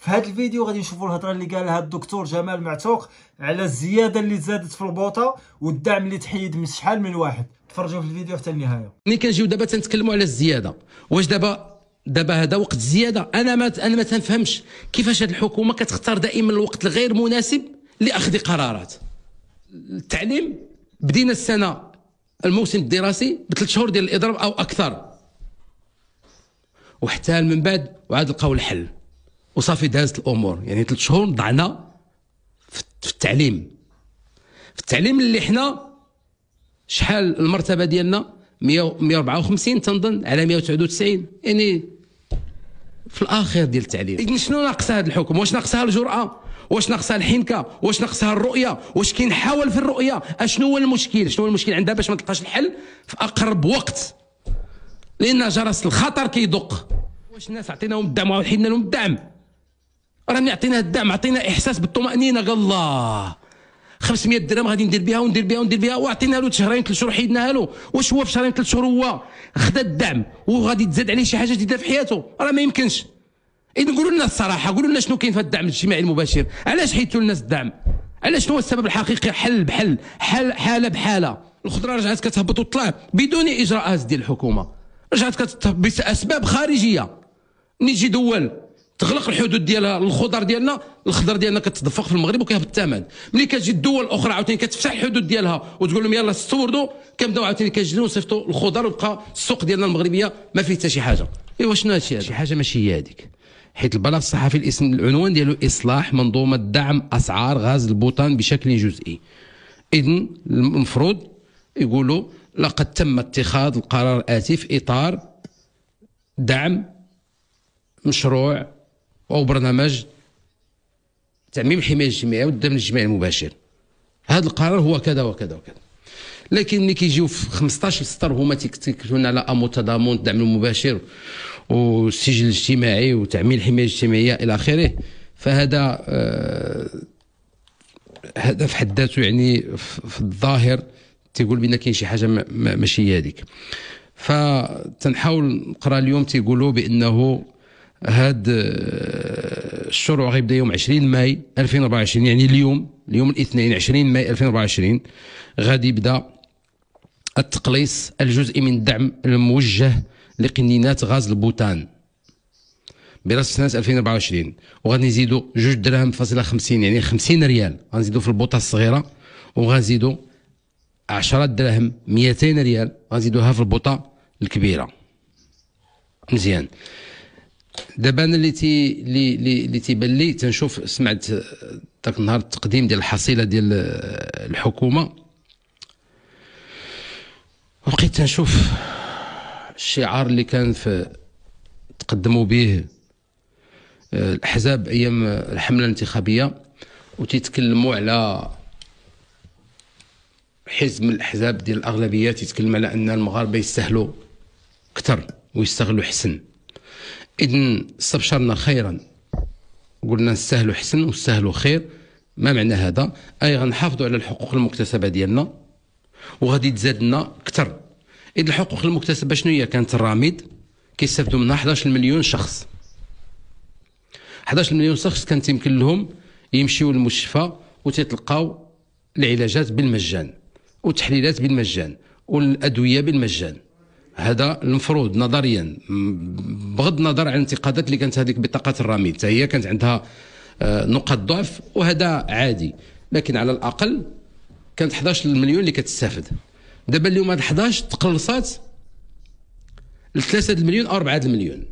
في هذا الفيديو غادي نشوفوا الهضره اللي قالها الدكتور جمال معتوق على الزياده اللي زادت في البوطه والدعم اللي تحيد من شحال من واحد تفرجوا في الفيديو حتى النهايه ملي كنجيو دابا تنتكلموا على الزياده واش دابا دابا هذا وقت الزياده انا ما انا ما تنفهمش كيفاش هذه الحكومه كتختار دائما الوقت الغير مناسب لاخذ قرارات التعليم بدينا السنه الموسم الدراسي بثلاث شهور ديال الاضراب او اكثر وحتى من بعد وعاد لقاو الحل وصافي دازت الامور يعني ثلاث شهور ضعنا في التعليم في التعليم اللي حنا شحال المرتبه ديالنا 154 تنظن على 199 يعني في الاخر ديال التعليم شنو ناقصها هذا الحكم واش ناقصها الجراه واش ناقصها الحنكه واش ناقصها الرؤيه واش كاين حاول في الرؤيه اشنو هو المشكل شنو هو المشكل عندها باش ما تلقاش الحل في اقرب وقت لان جرس الخطر كيدق واش الناس عطيناهم الدعم وحيدنا لهم الدعم راني عطينا الدعم عطينا احساس بالطمانينه قال الله 500 درهم غادي ندير بها وندير بها وندير بها واعطينا له شهرين ثلاث شهور حيدناها له واش هو في شهرين ثلاث شهور هو خدا الدعم وغادي تزاد عليه شي حاجه جديده في حياته راه ما يمكنش اذا قولوا لنا الصراحه قولوا لنا شنو كاين في الدعم الاجتماعي المباشر علاش حيدتوا الناس الدعم علاش شنو هو السبب الحقيقي حل بحل حل حاله بحاله الخضره رجعت كتهبط وتطلع بدون اجراءات ديال الحكومه رجعت كتهبط باسباب خارجيه نيجي دول تغلق الحدود ديالها الخضر ديالنا الخضر ديالنا كتدفق في المغرب وكيهبط الثمن ملي كتجي الدول الاخرى عاوتاني كتفتح الحدود ديالها وتقول لهم يلا استوردوا كنبداو عاوتاني كنجنوا نصيفطوا الخضر ويبقى السوق ديالنا المغربيه ما فيه حتى شي حاجه ايوا شنو هادشي هذا شي حاجه ماشي هي هذيك حيت البلاغ الصحفي الاسم العنوان ديالو اصلاح منظومه دعم اسعار غاز البوتان بشكل جزئي اذن المفروض يقولوا لقد تم اتخاذ القرار الاتي في اطار دعم مشروع وهو برنامج تعميم الحمايه الاجتماعيه والدعم الاجتماعي المباشر هذا القرار هو كذا وكذا وكذا لكن ملي كيجيو في 15 سطر هما تيكتكلونا على امو تضامن الدعم المباشر والسجل الاجتماعي وتعميم الحمايه الاجتماعيه الى اخره فهذا آه هذا في حد ذاته يعني في الظاهر تيقول بان كاين شي حاجه ماشي هذيك فتنحاول نقرا اليوم تيقولوا بانه هاد آه، الشروع غيبدا يوم 20 ماي 2024 يعني اليوم اليوم الاثنين 20 ماي 2024 غادي يبدا التقليص الجزئي من الدعم الموجه لقنينات غاز البوتان براس سنه 2024 وغادي نزيدو جوج دراهم فاصله 50 يعني 50 ريال غنزيدو في البوطه الصغيره وغنزيدو 10 دراهم 200 ريال غنزيدوها في البوطه الكبيره مزيان دابا انا اللي تي اللي اللي تيبان لي تنشوف سمعت ذاك آه، النهار التقديم ديال الحصيله ديال آه، الحكومه وبقيت تنشوف الشعار اللي كان في تقدموا به آه، الاحزاب ايام الحمله الانتخابيه وتيتكلموا على حزب من الاحزاب ديال الاغلبيه تيتكلم على ان المغاربه يستاهلوا اكثر ويستغلوا حسن إذن استبشرنا خيرا قلنا نستاهلوا حسن ونستاهلوا خير ما معنى هذا أي غنحافظوا على الحقوق المكتسبة ديالنا وغادي تزاد لنا أكثر إذ الحقوق المكتسبة شنو هي كانت الراميد كيستافدوا منها 11 مليون شخص 11 مليون شخص كانت يمكن لهم يمشيو للمستشفى وتتلقاو العلاجات بالمجان وتحليلات بالمجان والادويه بالمجان هذا المفروض نظريا بغض النظر عن الانتقادات اللي كانت هذيك بطاقه الرميد حتى هي كانت عندها آه، نقاط ضعف وهذا عادي لكن على الاقل كانت 11 مليون اللي كتستافد دابا اليوم هاد 11 تقلصات ل 3 المليون او 4 المليون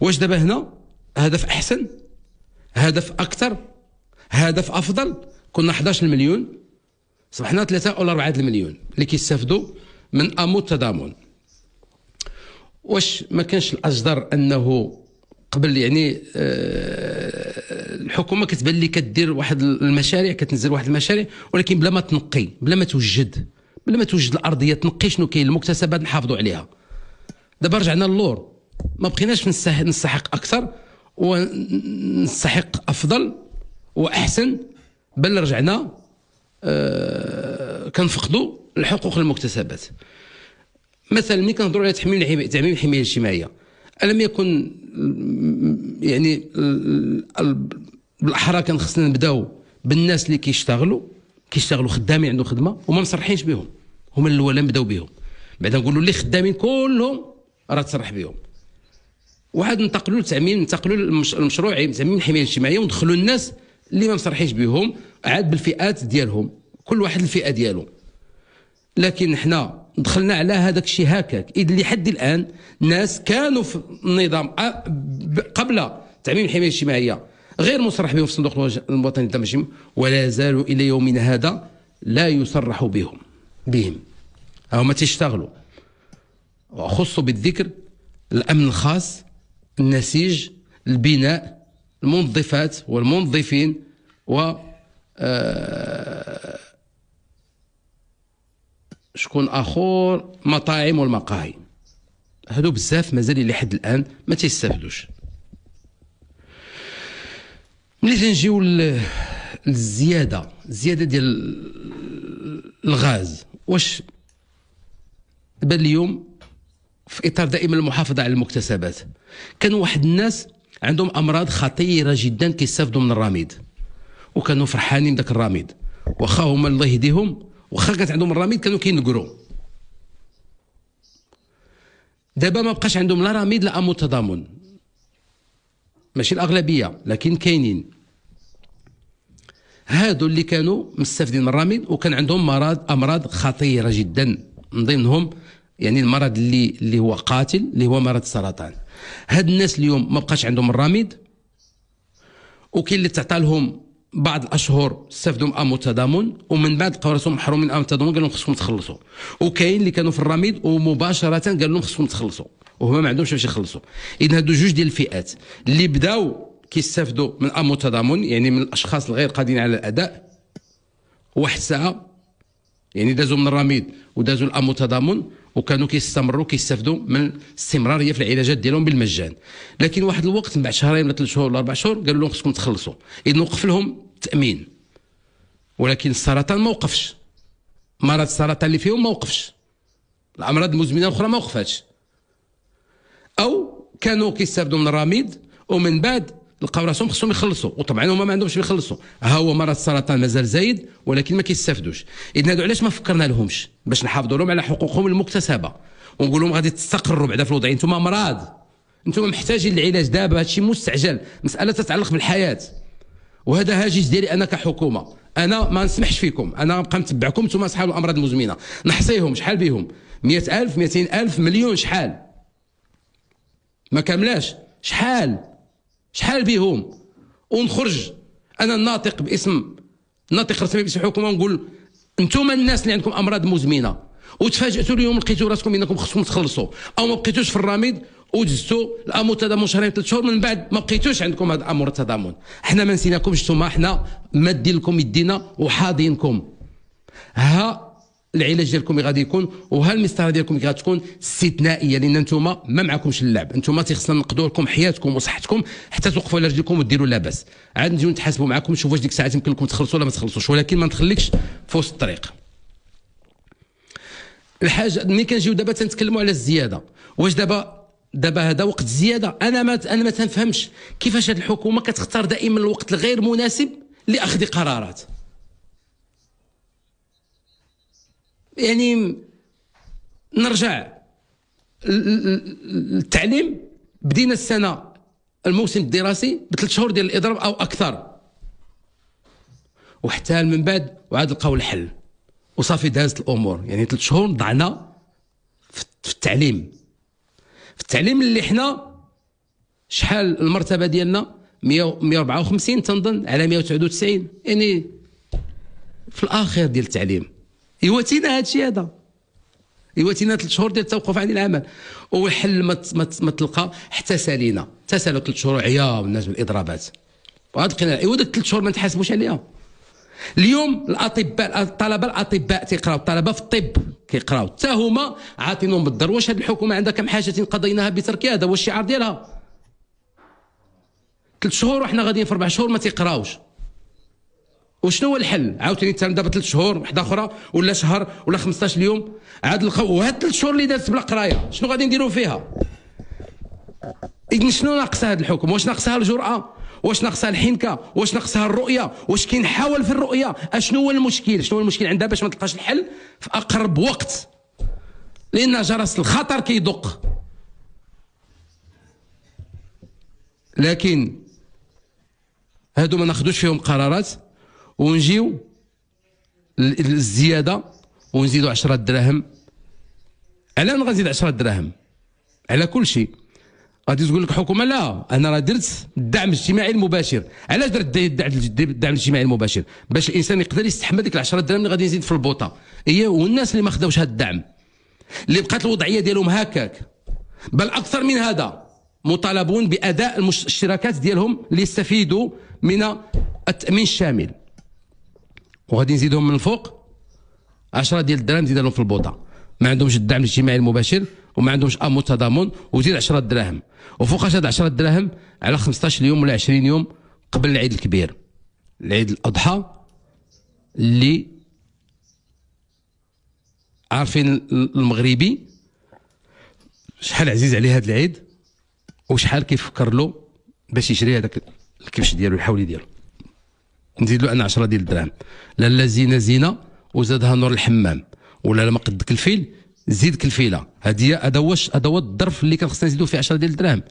واش دابا هنا هدف احسن هدف اكثر هدف افضل كنا 11 مليون صبحنا 3 ولا 4 المليون اللي كيستافدوا من امو التضامن واش ما كانش الاجدر انه قبل يعني آه، الحكومه كتبان لي كدير واحد المشاريع كتنزل واحد المشاريع ولكن بلا ما تنقي بلا ما توجد بلا ما توجد الارضيه تنقي شنو كاين المكتسبات نحافظوا عليها دابا رجعنا للور ما بقيناش نستحق اكثر ونستحق افضل واحسن بل رجعنا آه، كنفقدوا الحقوق المكتسبات مثلا ملي كنهضروا على تحميل تعميم الحمايه الاجتماعيه الم يكن يعني بالاحرى كان خصنا نبداو بالناس اللي كيشتغلوا كيشتغلوا خدامين عندهم خدمه وما مصرحينش بهم هما الاول نبداو بهم بعدا نقولوا اللي خدامين كلهم راه تصرح بهم وعاد ننتقلوا لتعميم ننتقلوا للمشروع تعميم الحمايه الاجتماعيه وندخلوا الناس اللي ما مصرحينش بهم عاد بالفئات ديالهم كل واحد الفئه ديالهم لكن حنا دخلنا على هذاك الشيء هكاك اذ لحد الان الناس كانوا في النظام آه، قبل تعميم الحمايه الاجتماعيه غير مصرح بهم في الصندوق الوطني للتنمية ولا زالوا الى يومنا هذا لا يصرح بهم بهم هما تيشتغلوا وخصوا بالذكر الامن الخاص النسيج البناء المنظفات والمنظفين و آه، شكون اخر مطاعم والمقاهي هادو بزاف مازال لحد الان ما تيستافدوش ملي تنجيو للزياده الزياده ديال الغاز واش بان اليوم في اطار دائما المحافظه على المكتسبات كان واحد الناس عندهم امراض خطيره جدا كيستافدوا من الرميد وكانوا فرحانين داك الرميد واخا هما الله يهديهم واخا كانت عندهم الراميد كانوا كينقروا دابا ما بقاش عندهم لا راميد لا متضامن ماشي الاغلبيه لكن كاينين هادو اللي كانوا مستفدين من الراميد وكان عندهم مرض امراض خطيره جدا من ضمنهم يعني المرض اللي اللي هو قاتل اللي هو مرض السرطان هاد الناس اليوم ما بقاش عندهم الراميد وكاين اللي تعطى لهم بعض الاشهر استفدوا من امو التضامن ومن بعد لقاو راسهم محرومين من امو التضامن قال لهم خصكم تخلصوا وكاين اللي كانوا في الرميد ومباشره قال لهم خصكم تخلصوا وهما ما عندهمش باش يخلصوا اذا هادو جوج ديال الفئات اللي بداوا كيستافدوا من امو التضامن يعني من الاشخاص الغير قادرين على الاداء واحد الساعه يعني دازوا من الرميد ودازوا لامو التضامن وكانوا كيستمروا كيستافدوا من الاستمراريه في العلاجات ديالهم بالمجان لكن واحد الوقت من بعد شهرين ولا ثلاث شهور ولا اربع شهور قالوا لهم خصكم تخلصوا اذا وقف لهم تامين ولكن السرطان ما وقفش مرض السرطان اللي فيهم ما وقفش الامراض المزمنه الاخرى ما وقفتش او كانوا كيستافدوا من الرميد ومن بعد لقاو راسهم خصهم يخلصوا وطبعا هما ما عندهمش يخلصوا ها هو مرض السرطان مازال زايد ولكن ما كيستافدوش اذا هادو علاش ما فكرنا لهمش باش نحافظوا لهم على حقوقهم المكتسبه ونقول لهم غادي تستقروا بعدا في الوضعيه انتم امراض انتم محتاجين العلاج دابا هادشي مستعجل مساله تتعلق بالحياه وهذا هاجس ديالي انا كحكومه انا ما نسمحش فيكم انا غنبقى نتبعكم انتم اصحاب الامراض المزمنه نحصيهم شحال بهم 100000 200000 مليون شحال ما كاملاش شحال شحال بهم ونخرج انا ناطق باسم ناطق رسمي باسم الحكومه ونقول انتم الناس اللي عندكم امراض مزمنه وتفاجئتوا اليوم لقيتوا راسكم انكم خصكم تخلصوا او ما بقيتوش في الراميد وجزتوا الامر التضامن شهرين ثلاث شهور من بعد ما بقيتوش عندكم هذا الامر التضامن حنا ما نسيناكمش نتوما حنا مادين لكم يدينا وحاضينكم ها العلاج ديالكم غادي يكون وها المسطره ديالكم غادي تكون استثنائيه لان نتوما ما معكمش اللعب نتوما تيخصنا نقضوا لكم حياتكم وصحتكم حتى توقفوا على رجلكم وديروا لاباس عاد نجيو نتحاسبوا معكم نشوفوا واش ديك الساعات يمكن لكم تخلصوا ولا ما تخلصوش ولكن ما نخليكش في وسط الطريق الحاجه ملي كنجيو دابا تنتكلموا على الزياده واش دابا دابا هذا وقت زياده انا ما انا ما تنفهمش كيفاش هذه الحكومه كتختار دائما الوقت الغير مناسب لاخذ قرارات يعني نرجع للتعليم بدينا السنه الموسم الدراسي بثلاث شهور ديال الاضراب او اكثر وحتى من بعد وعاد لقاو الحل وصافي دازت الامور يعني ثلاث شهور ضعنا في التعليم في التعليم اللي حنا شحال المرتبه ديالنا 154 تنظن على 199 يعني في الاخر ديال التعليم يواتينا هادشي هذا يواتينا ثلاث شهور ديال التوقف عن العمل والحل ما ما تلقى حتى سالينا حتى سالوا ثلاث شهور عيا والناس بالاضرابات وهاد القناع ايوا ثلاث شهور ما تحاسبوش عليها اليوم الاطباء الطلبه الاطباء تيقراو الطلبه في الطب كيقراو حتى هما عاطينهم بالضر واش هذه الحكومه عندها كم حاجه قضيناها بتركيا هذا هو الشعار ديالها ثلاث شهور وحنا غاديين في اربع شهور ما تيقراوش وشنو هو الحل عاوتاني تا دابا ثلاث شهور وحده اخرى ولا شهر ولا 15 يوم عاد لقاو وهاد ثلاث شهور اللي دازت بلا قرايه شنو غادي نديروا فيها اذن شنو ناقصها هاد الحكومه؟ واش ناقصها الجراه واش ناقصها الحنكه واش ناقصها الرؤيه واش حاول في الرؤيه اشنو هو المشكل شنو هو المشكل عندها باش ما تلقاش الحل في اقرب وقت لان جرس الخطر كيدق لكن هادو ما ناخذوش فيهم قرارات ونجيو الزياده ونزيدوا 10 دراهم على غنزيد 10 دراهم على كل شيء غادي تقول لك الحكومه لا انا راه درت الدعم الاجتماعي المباشر علاش درت الدعم الاجتماعي المباشر باش الانسان يقدر يستحمل ديك 10 دراهم اللي غادي يزيد في البوطه هي والناس اللي ما خداوش هذا الدعم اللي بقات الوضعيه ديالهم هكاك بل اكثر من هذا مطالبون باداء الاشتراكات ديالهم ليستفيدوا من التامين الشامل وغادي نزيدهم من الفوق 10 ديال الدراهم لهم في البوطه ما عندهمش الدعم الاجتماعي المباشر وما عندهمش امن تضامن وزيد 10 دراهم وفوقاش هاد 10 دراهم على 15 يوم ولا 20 يوم قبل العيد الكبير العيد الاضحى اللي عارفين المغربي شحال عزيز عليه هذا العيد وشحال كيفكر له باش يشري هذاك الكبش ديالو الحولي ديالو نزيد له انا 10 ديال الدراهم لا لا زينه زينه وزادها نور الحمام ولا ما قدك الفيل زيد كالفيله هذه هذا هو هذا هو الظرف اللي كان خصنا نزيدو فيه 10 ديال الدراهم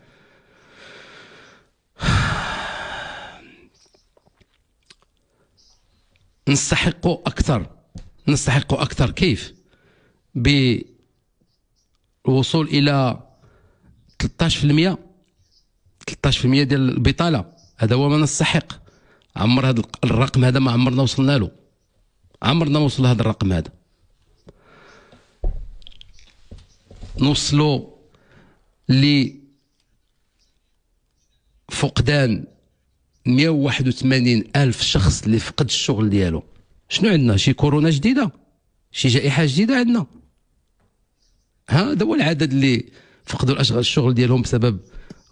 نستحق اكثر نستحق اكثر كيف بالوصول الى 13% 13% ديال البطاله هذا هو ما نستحق عمر هذا الرقم هذا ما عمرنا وصلنا له عمرنا ما وصل لهذا الرقم هذا نوصلوا لفقدان 181 ألف شخص اللي فقد الشغل ديالو شنو عندنا شي كورونا جديدة شي جائحة جديدة عندنا هذا هو العدد اللي فقدوا الاشغال الشغل ديالهم بسبب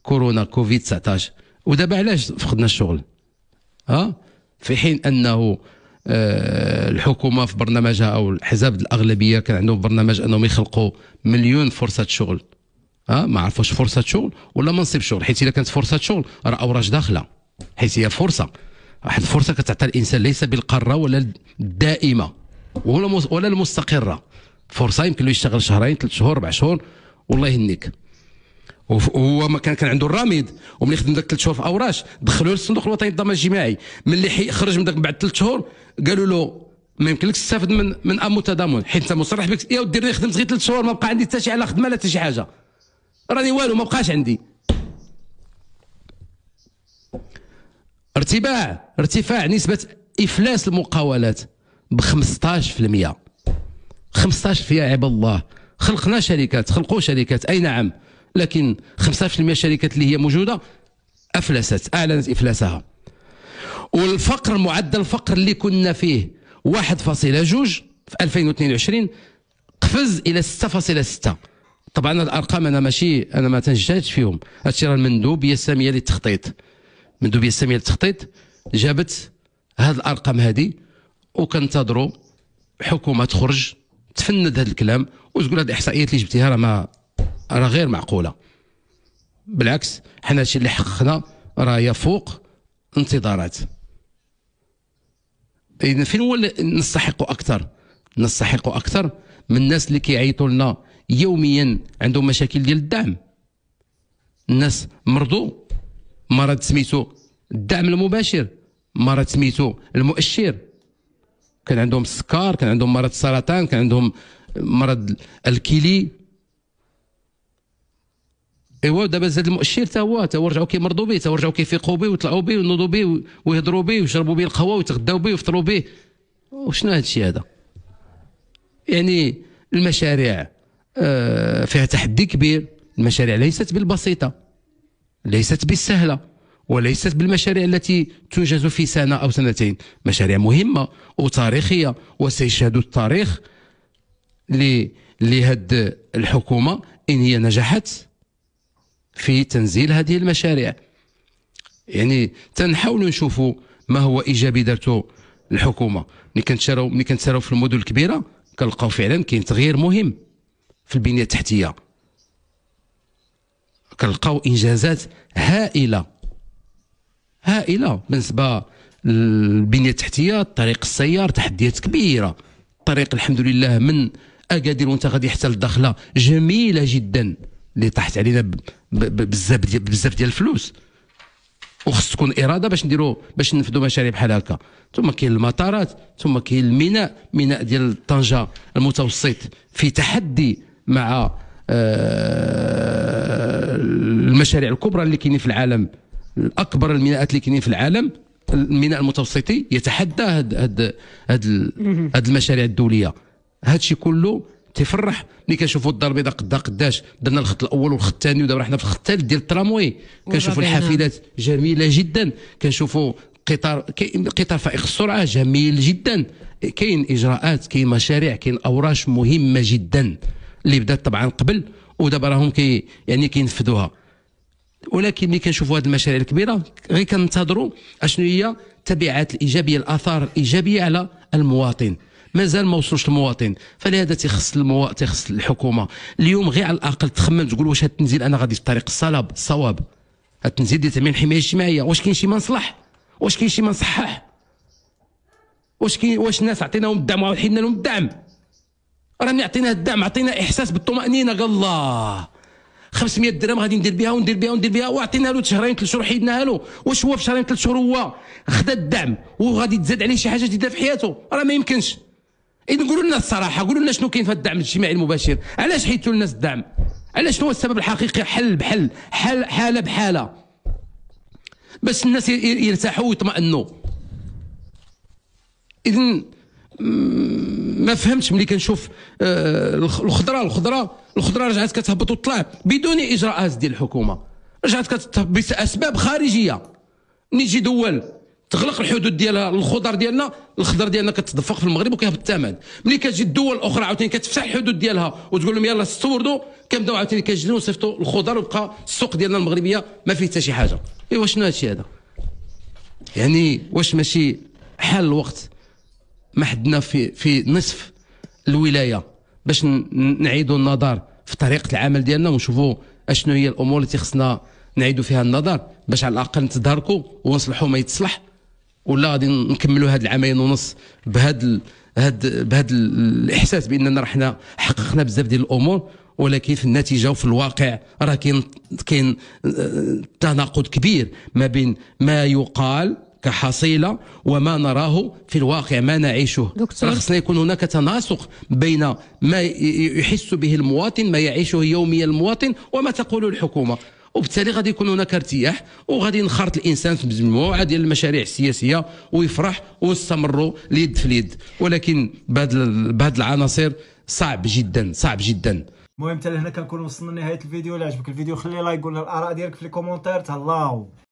كورونا كوفيد 19 ودابا علاش فقدنا الشغل ها في حين انه آه، الحكومه في برنامجها او الحزب الاغلبيه كان عندهم برنامج انهم يخلقوا مليون فرصه شغل ها آه، ما عرفوش فرصه شغل ولا منصب شغل حيت اذا كانت فرصه شغل راه اوراج داخله حيت هي فرصه واحد الفرصه كتعطى الانسان ليس بالقاره ولا الدائمه ولا ولا المستقره فرصه يمكن له يشتغل شهرين ثلاث شهور اربع شهور والله يهنيك وهو ما كان كان عنده الراميد وملي خدم ذاك ثلاث شهور في اوراش دخلوه للصندوق الوطني للضمان الجماعي ملي خرج من ذاك بعد ثلاث شهور قالوا له ما يمكنلكش تستافد من من امو تضامن حيت انت مصرح بك يا ودي راني خدمت غير ثلاث شهور ما بقى عندي حتى شي على خدمه لا حتى شي حاجه راني والو ما بقاش عندي ارتباع ارتفاع نسبه افلاس المقاولات ب 15% 15% عباد الله خلقنا شركات خلقوا شركات اي نعم لكن 5% شركات اللي هي موجوده افلست اعلنت افلاسها والفقر معدل الفقر اللي كنا فيه 1.2 في 2022 قفز الى 6.6 طبعا الارقام انا ماشي انا ما تنجدش فيهم هادشي راه المندوبيه الساميه للتخطيط المندوبيه الساميه للتخطيط جابت هاد الارقام هادي وكنتظروا حكومه تخرج تفند هاد الكلام وتقول هاد الاحصائيات اللي جبتيها راه ما راه غير معقوله بالعكس حنا هادشي اللي حققنا راه يفوق انتظارات اذا فين هو نستحق اكثر نستحق اكثر من الناس اللي كيعيطوا لنا يوميا عندهم مشاكل ديال الدعم الناس مرضوا مرض سميتو الدعم المباشر مرض سميتو المؤشر كان عندهم السكر كان عندهم مرض السرطان كان عندهم مرض الكلي ايوا دابا زاد المؤشر تا هو تا هو رجعوا كيمرضوا به تا هو رجعوا كيفيقوا به وطلعوا به وينوضوا به ويهضروا به ويشربوا به القهوه ويتغداو به ويفطروا به وشنو هذا الشيء هذا يعني المشاريع آه، فيها تحدي كبير المشاريع ليست بالبسيطه ليست بالسهله وليست بالمشاريع التي تنجز في سنه او سنتين مشاريع مهمه وتاريخيه وسيشهد التاريخ لهذه الحكومه ان هي نجحت في تنزيل هذه المشاريع يعني تنحاولوا نشوفوا ما هو ايجابي دارته الحكومه ملي كنتشراو ملي كنتسراو في المدن الكبيره كنلقاو فعلا كاين تغيير مهم في البنيه التحتيه كنلقاو انجازات هائله هائله بالنسبه للبنيه التحتيه طريق السيار تحديات كبيره الطريق الحمد لله من اكادير وانت غادي حتى للداخله جميله جدا اللي طاحت علينا بزاف بزاف ديال الفلوس وخص تكون اراده باش نديرو باش ننفذوا مشاريع بحال هكا ثم كاين المطارات ثم كاين الميناء ميناء ديال طنجه المتوسط في تحدي مع آه، المشاريع الكبرى اللي كاينين في العالم اكبر الميناءات اللي كاينين في العالم الميناء المتوسطي يتحدى هاد هاد, هاد المشاريع الدوليه هادشي كله تيفرح ملي كنشوفوا الدار البيضاء قدها قداش درنا الخط الاول والخط الثاني ودابا حنا في الخط الثالث ديال التراموي كنشوفوا نعم. الحافلات جميله جدا كنشوفوا قطار قطار فائق السرعه جميل جدا كاين اجراءات كاين مشاريع كاين اوراش مهمه جدا اللي بدات طبعا قبل ودابا راهم كي يعني كينفذوها ولكن ملي كنشوفوا هذه المشاريع الكبيره غير كننتظروا اشنو هي التبعات الايجابيه الاثار الايجابيه على المواطن مازال ما وصلوش للمواطن فلهذا تيخص المو... تيخص الحكومه اليوم غير على الاقل تخمم تقول واش هاد التنزيل انا غادي في طريق الصلاب الصواب التنزيل ديال تامين الحمايه الاجتماعيه واش كاين شي ما واش كاين شي ما واش كاين واش الناس عطيناهم الدعم وحيدنا لهم الدعم راني عطينا الدعم عطينا احساس بالطمانينه قال الله 500 درهم غادي ندير بها وندير بها وندير بها وعطينا له شهرين ثلاث شهور حيدناها له واش هو في شهرين ثلاث شهور هو خدا الدعم وغادي تزاد عليه شي حاجه جديده في حياته راه ما يمكنش اذا قولوا لنا الصراحه قولوا لنا شنو كاين في الدعم الاجتماعي المباشر علاش حيدتوا الناس الدعم علاش شنو هو السبب الحقيقي حل بحل حل حاله بحاله باش الناس يرتاحوا ويطمئنوا اذا ما فهمتش ملي كنشوف آه، الخضره الخضره الخضره رجعت كتهبط وتطلع بدون اجراءات ديال الحكومه رجعت كتهبط باسباب خارجيه نيجي دول تغلق الحدود ديالها الخضر ديالنا الخضر ديالنا كتدفق في المغرب وكيهبط الثمن ملي كتجي الدول الاخرى عاوتاني كتفتح الحدود ديالها وتقول لهم يلا استوردوا كنبداو عاوتاني كنجريو وصيفطوا الخضر وبقى السوق ديالنا المغربيه ما فيه حتى شي حاجه ايوا شنو هادشي هذا يعني واش ماشي حال الوقت ما حدنا في في نصف الولايه باش نعيدوا النظر في طريقه العمل ديالنا ونشوفوا اشنو هي الامور اللي خصنا نعيدوا فيها النظر باش على الاقل نتداركوا ونصلحوا ما يتصلح ولا غادي نكملوا هاد العامين ونص بهاد هاد بهاد الاحساس باننا رحنا حققنا بزاف ديال الامور ولكن في النتيجه وفي الواقع راه كاين كاين آه، تناقض كبير ما بين ما يقال كحصيله وما نراه في الواقع ما نعيشه دكتور خصنا يكون هناك تناسق بين ما يحس به المواطن ما يعيشه يوميا المواطن وما تقول الحكومه وبالتالي غادي يكون هناك ارتياح وغادي ينخرط الانسان في مجموعه ديال المشاريع السياسيه ويفرح ويستمروا اليد في اليد ولكن بهذه العناصر صعب جدا صعب جدا المهم حتى هنا كنكون وصلنا لنهايه الفيديو الا عجبك الفيديو خلي لايك قول الاراء ديالك في الكومونتير تهلاو